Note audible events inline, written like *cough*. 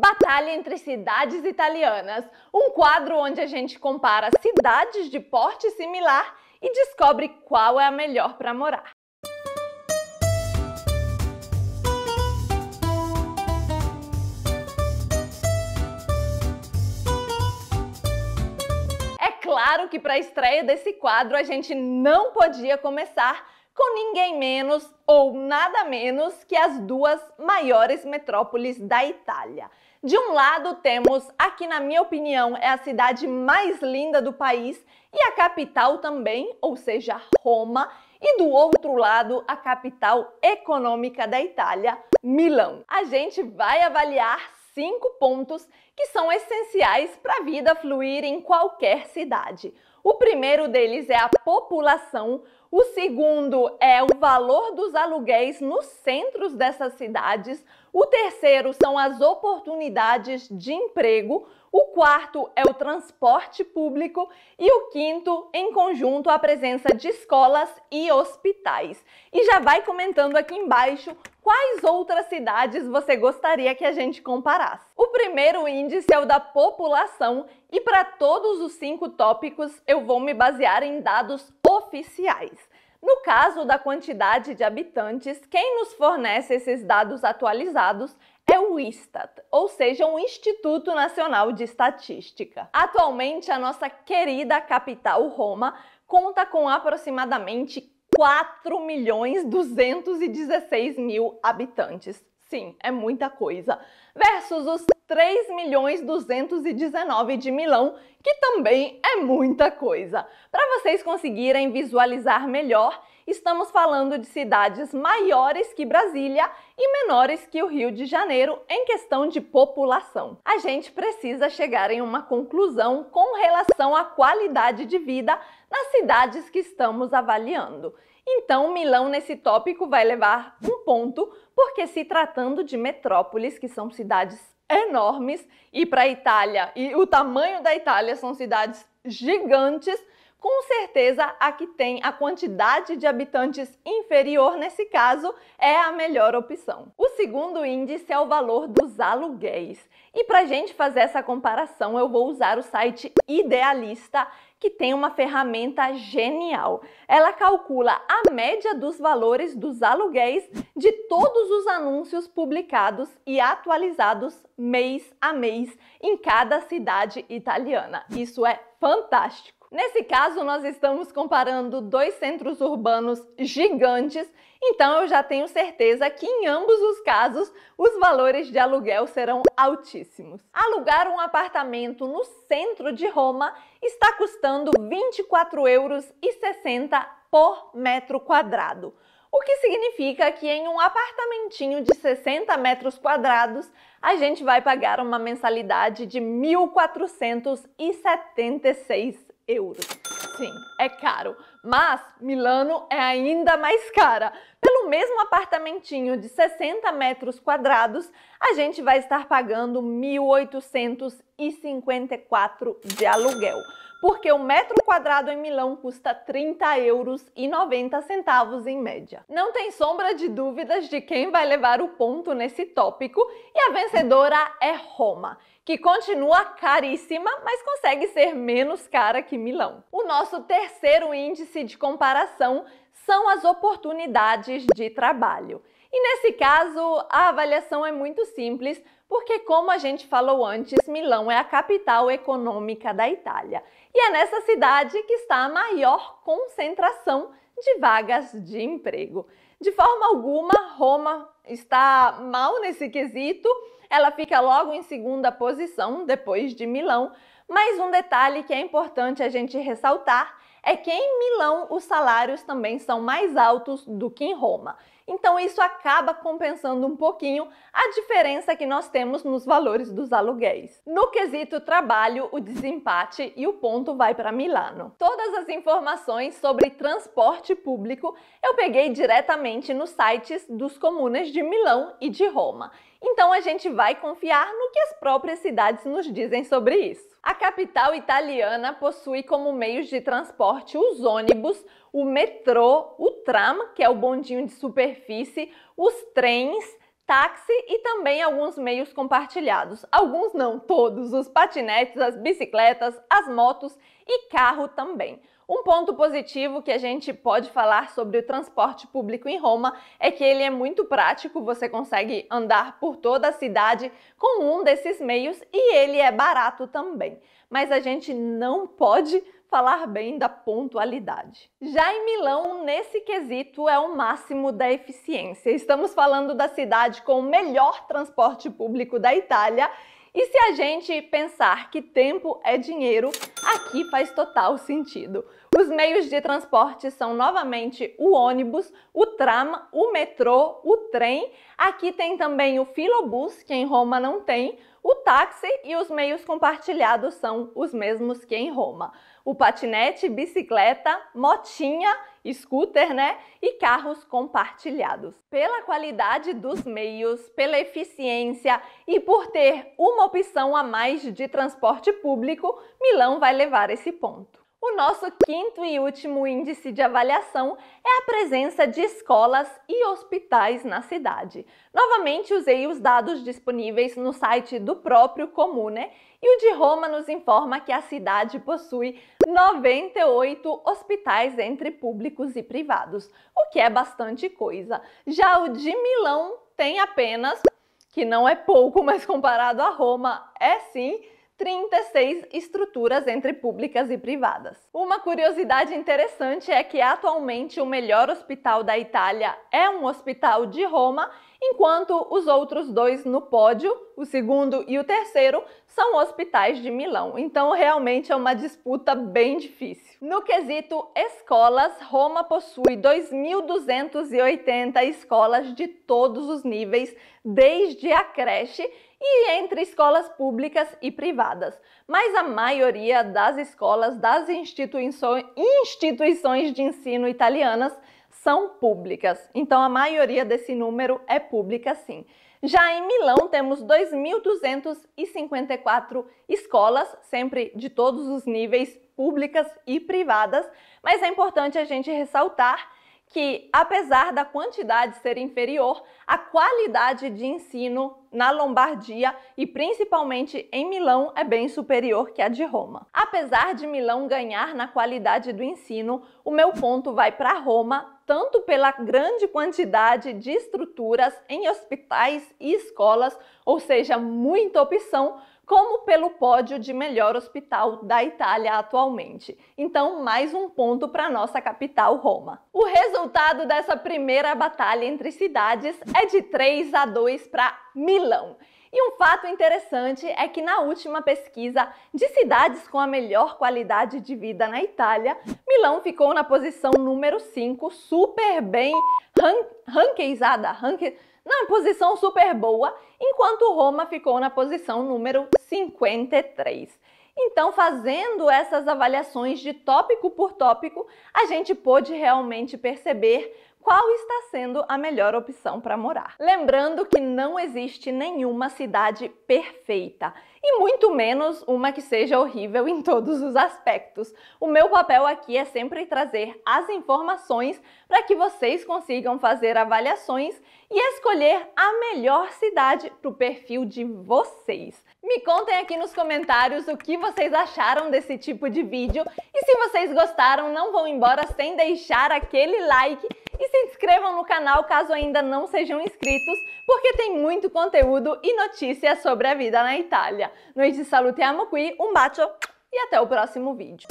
Batalha entre cidades italianas, um quadro onde a gente compara cidades de porte similar e descobre qual é a melhor para morar. É claro que para a estreia desse quadro a gente não podia começar com ninguém menos ou nada menos que as duas maiores metrópoles da Itália, de um lado, temos, aqui na minha opinião, é a cidade mais linda do país e a capital também, ou seja, Roma, e do outro lado, a capital econômica da Itália, Milão. A gente vai avaliar cinco pontos que são essenciais para a vida fluir em qualquer cidade. O primeiro deles é a população, o segundo é o valor dos aluguéis nos centros dessas cidades, o terceiro são as oportunidades de emprego, o quarto é o transporte público e o quinto, em conjunto, a presença de escolas e hospitais. E já vai comentando aqui embaixo quais outras cidades você gostaria que a gente comparasse. O primeiro índice é o da população e para todos os cinco tópicos eu vou me basear em dados oficiais. No caso da quantidade de habitantes, quem nos fornece esses dados atualizados é o Istat, ou seja, o Instituto Nacional de Estatística. Atualmente, a nossa querida capital, Roma, conta com aproximadamente 4 milhões 216 mil habitantes. Sim, é muita coisa. Versus os 3 milhões 219 de Milão, que também é muita coisa. Para vocês conseguirem visualizar melhor, estamos falando de cidades maiores que Brasília e menores que o Rio de Janeiro em questão de população. A gente precisa chegar em uma conclusão com relação à qualidade de vida nas cidades que estamos avaliando. Então, Milão, nesse tópico, vai levar um ponto, porque se tratando de metrópoles, que são cidades enormes, e para a Itália, e o tamanho da Itália são cidades gigantes, com certeza a que tem a quantidade de habitantes inferior, nesse caso, é a melhor opção. O segundo índice é o valor dos aluguéis. E para gente fazer essa comparação, eu vou usar o site Idealista, que tem uma ferramenta genial. Ela calcula a média dos valores dos aluguéis de todos os anúncios publicados e atualizados mês a mês em cada cidade italiana. Isso é fantástico! Nesse caso, nós estamos comparando dois centros urbanos gigantes, então eu já tenho certeza que em ambos os casos os valores de aluguel serão altíssimos. Alugar um apartamento no centro de Roma está custando 24,60 euros por metro quadrado. O que significa que em um apartamentinho de 60 metros quadrados, a gente vai pagar uma mensalidade de 1.476 euros. Sim, é caro, mas Milano é ainda mais cara no mesmo apartamentinho de 60 metros quadrados, a gente vai estar pagando 1.854 de aluguel. Porque o metro quadrado em Milão custa 30 euros e 90 centavos em média. Não tem sombra de dúvidas de quem vai levar o ponto nesse tópico e a vencedora é Roma que continua caríssima, mas consegue ser menos cara que Milão. O nosso terceiro índice de comparação são as oportunidades de trabalho. E nesse caso, a avaliação é muito simples, porque, como a gente falou antes, Milão é a capital econômica da Itália. E é nessa cidade que está a maior concentração de vagas de emprego. De forma alguma, Roma está mal nesse quesito, ela fica logo em segunda posição depois de Milão, mas um detalhe que é importante a gente ressaltar é que em Milão os salários também são mais altos do que em Roma. Então isso acaba compensando um pouquinho a diferença que nós temos nos valores dos aluguéis. No quesito trabalho, o desempate e o ponto vai para Milano. Todas as informações sobre transporte público eu peguei diretamente nos sites dos comunas de Milão e de Roma. Então a gente vai confiar no que as próprias cidades nos dizem sobre isso. A capital italiana possui como meios de transporte os ônibus, o metrô, o tram, que é o bondinho de superfície, os trens, táxi e também alguns meios compartilhados. Alguns não, todos, os patinetes, as bicicletas, as motos e carro também. Um ponto positivo que a gente pode falar sobre o transporte público em Roma é que ele é muito prático, você consegue andar por toda a cidade com um desses meios e ele é barato também. Mas a gente não pode falar bem da pontualidade. Já em Milão, nesse quesito, é o máximo da eficiência. Estamos falando da cidade com o melhor transporte público da Itália e se a gente pensar que tempo é dinheiro, aqui faz total sentido. Os meios de transporte são novamente o ônibus, o tram, o metrô, o trem. Aqui tem também o filobus, que em Roma não tem, o táxi e os meios compartilhados são os mesmos que em Roma. O patinete, bicicleta, motinha, scooter, né? E carros compartilhados. Pela qualidade dos meios, pela eficiência e por ter uma opção a mais de transporte público, Milão vai levar esse ponto. O nosso quinto e último índice de avaliação é a presença de escolas e hospitais na cidade. Novamente usei os dados disponíveis no site do próprio Comune né? e o de Roma nos informa que a cidade possui 98 hospitais entre públicos e privados, o que é bastante coisa. Já o de Milão tem apenas, que não é pouco, *laughs* mas comparado a Roma é sim, 36 estruturas entre públicas e privadas. Uma curiosidade interessante é que atualmente o melhor hospital da Itália é um hospital de Roma, enquanto os outros dois no pódio, o segundo e o terceiro, são hospitais de Milão. Então realmente é uma disputa bem difícil. No quesito escolas, Roma possui 2.280 escolas de todos os níveis, desde a creche e entre escolas públicas e privadas. Mas a maioria das escolas das instituições de ensino italianas são públicas. Então a maioria desse número é pública sim. Já em Milão temos 2.254 escolas, sempre de todos os níveis, públicas e privadas, mas é importante a gente ressaltar que, apesar da quantidade ser inferior, a qualidade de ensino na Lombardia e principalmente em Milão é bem superior que a de Roma. Apesar de Milão ganhar na qualidade do ensino, o meu ponto vai para Roma tanto pela grande quantidade de estruturas em hospitais e escolas, ou seja, muita opção, como pelo pódio de melhor hospital da Itália atualmente. Então, mais um ponto para nossa capital, Roma. O resultado dessa primeira batalha entre cidades é de 3 a 2 para Milão. E um fato interessante é que na última pesquisa de cidades com a melhor qualidade de vida na Itália, Milão ficou na posição número 5, super bem ran ranqueizada, ranque na posição super boa, enquanto Roma ficou na posição número 53. Então, fazendo essas avaliações de tópico por tópico, a gente pôde realmente perceber qual está sendo a melhor opção para morar. Lembrando que não existe nenhuma cidade perfeita e muito menos uma que seja horrível em todos os aspectos. O meu papel aqui é sempre trazer as informações para que vocês consigam fazer avaliações e escolher a melhor cidade para o perfil de vocês. Me contem aqui nos comentários o que vocês acharam desse tipo de vídeo e se vocês gostaram, não vão embora sem deixar aquele like e se inscrevam no canal caso ainda não sejam inscritos, porque tem muito conteúdo e notícias sobre a vida na Itália. Noite salute amo qui, um bacio e até o próximo vídeo.